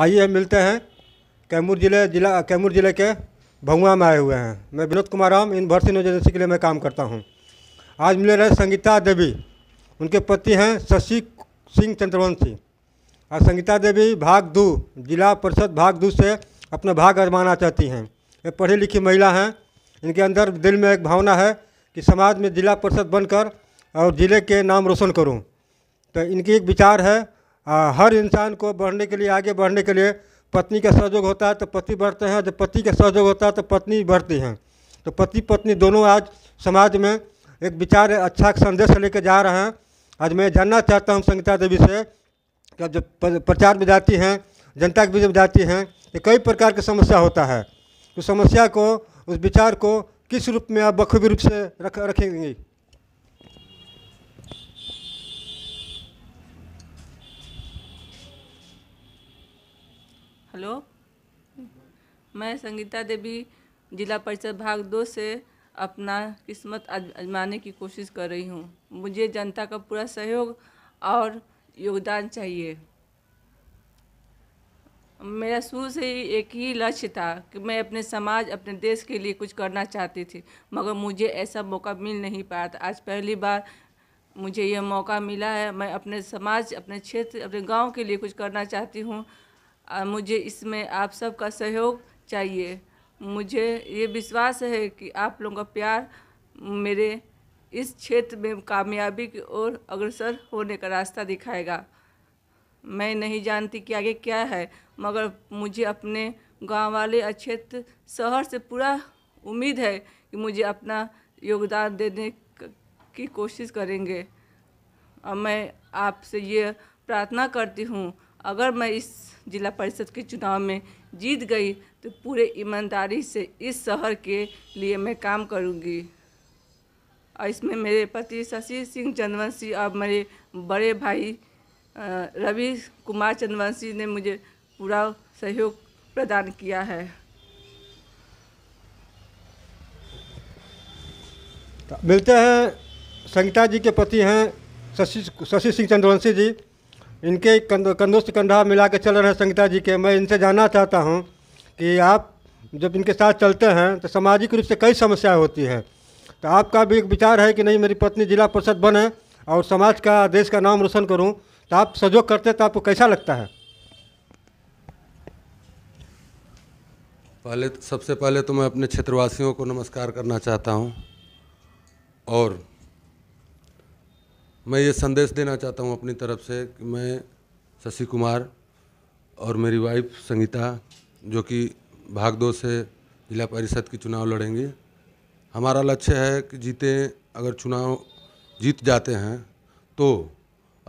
आइए हम मिलते हैं कैमूर जिले जिला कैमूर जिले के भगुआ में आए हुए हैं मैं Vinod Kumar Ram university news agency के लिए मैं काम करता हूँ आज मिले रहे संगीता देवी उनके पति हैं शशि सिंह चंद्रवंशी और संगीता देवी भाग दू जिला परिषद भाग दू से अपना भाग आजमाना चाहती हैं ये पढ़ी लिखी महिला हैं इनके अंदर दिल में एक भावना है कि समाज में जिला परिषद बनकर और ज़िले के नाम रोशन करूं तो इनकी एक विचार है आ, हर इंसान को बढ़ने के लिए आगे बढ़ने के लिए पत्नी का सहयोग होता है तो पति बढ़ते हैं जब पति का सहयोग होता है तो पत्नी बढ़ती हैं तो पति पत्नी दोनों आज समाज में एक विचार अच्छा संदेश लेकर जा रहे हैं आज मैं जानना चाहता हूँ संगीता देवी से कि जब प्रचार में जाती हैं जनता के बीच में जाती हैं तो कई प्रकार की समस्या होता है उस समस्या को उस विचार को किस रूप में आप बखूबी रूप से रख रखेंगी हेलो मैं संगीता देवी जिला परिषद भाग दो से अपना किस्मत आजमाने की कोशिश कर रही हूँ मुझे जनता का पूरा सहयोग और योगदान चाहिए मेरा शुरू से ही एक ही लक्ष्य था कि मैं अपने समाज अपने देश के लिए कुछ करना चाहती थी मगर मुझे ऐसा मौका मिल नहीं पाया था आज पहली बार मुझे यह मौका मिला है मैं अपने समाज अपने क्षेत्र अपने गांव के लिए कुछ करना चाहती हूँ मुझे इसमें आप सबका सहयोग चाहिए मुझे ये विश्वास है कि आप लोगों का प्यार मेरे इस क्षेत्र में कामयाबी की ओर अग्रसर होने का रास्ता दिखाएगा मैं नहीं जानती कि आगे क्या है मगर मुझे अपने गांव वाले क्षेत्र शहर से पूरा उम्मीद है कि मुझे अपना योगदान देने की कोशिश करेंगे और मैं आपसे ये प्रार्थना करती हूँ अगर मैं इस ज़िला परिषद के चुनाव में जीत गई तो पूरे ईमानदारी से इस शहर के लिए मैं काम करूँगी और इसमें मेरे पति शशि सिंह चंदवंशी और मेरे बड़े भाई रवि कुमार चंदवंशी ने मुझे पूरा सहयोग प्रदान किया है मिलते हैं संगीता जी के पति हैं शशि शशि सिंह चंद्रवंशी जी इनके कंधों से कंधा मिला के चल रहे हैं संगीता जी के मैं इनसे जानना चाहता हूँ कि आप जब इनके साथ चलते हैं तो सामाजिक रूप से कई समस्याएं होती है तो आपका भी एक विचार है कि नहीं मेरी पत्नी जिला परिषद बने और समाज का देश का नाम रोशन करूँ तो आप सहयोग करते तो आपको कैसा लगता है पहले सबसे पहले तो मैं अपने क्षेत्रवासियों को नमस्कार करना चाहता हूँ और मैं ये संदेश देना चाहता हूँ अपनी तरफ से कि मैं शशि कुमार और मेरी वाइफ संगीता जो कि भागदो से जिला परिषद की चुनाव लड़ेंगी हमारा लक्ष्य है कि जीते अगर चुनाव जीत जाते हैं तो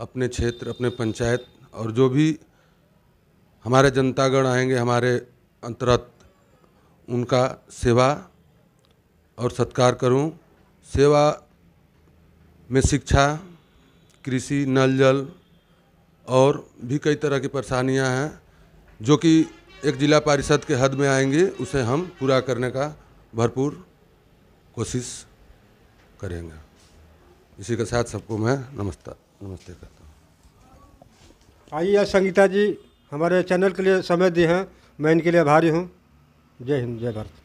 अपने क्षेत्र अपने पंचायत और जो भी हमारे जनतागण आएंगे हमारे अंतरत उनका सेवा और सत्कार करूं सेवा में शिक्षा कृषि नल जल और भी कई तरह की परेशानियां हैं जो कि एक जिला परिषद के हद में आएंगे उसे हम पूरा करने का भरपूर कोशिश करेंगे इसी के साथ सबको मैं नमस्कार नमस्ते करता हूँ आइए संगीता जी हमारे चैनल के लिए समय दिए हैं मैं इनके लिए आभारी हूँ जय हिंद जय भारत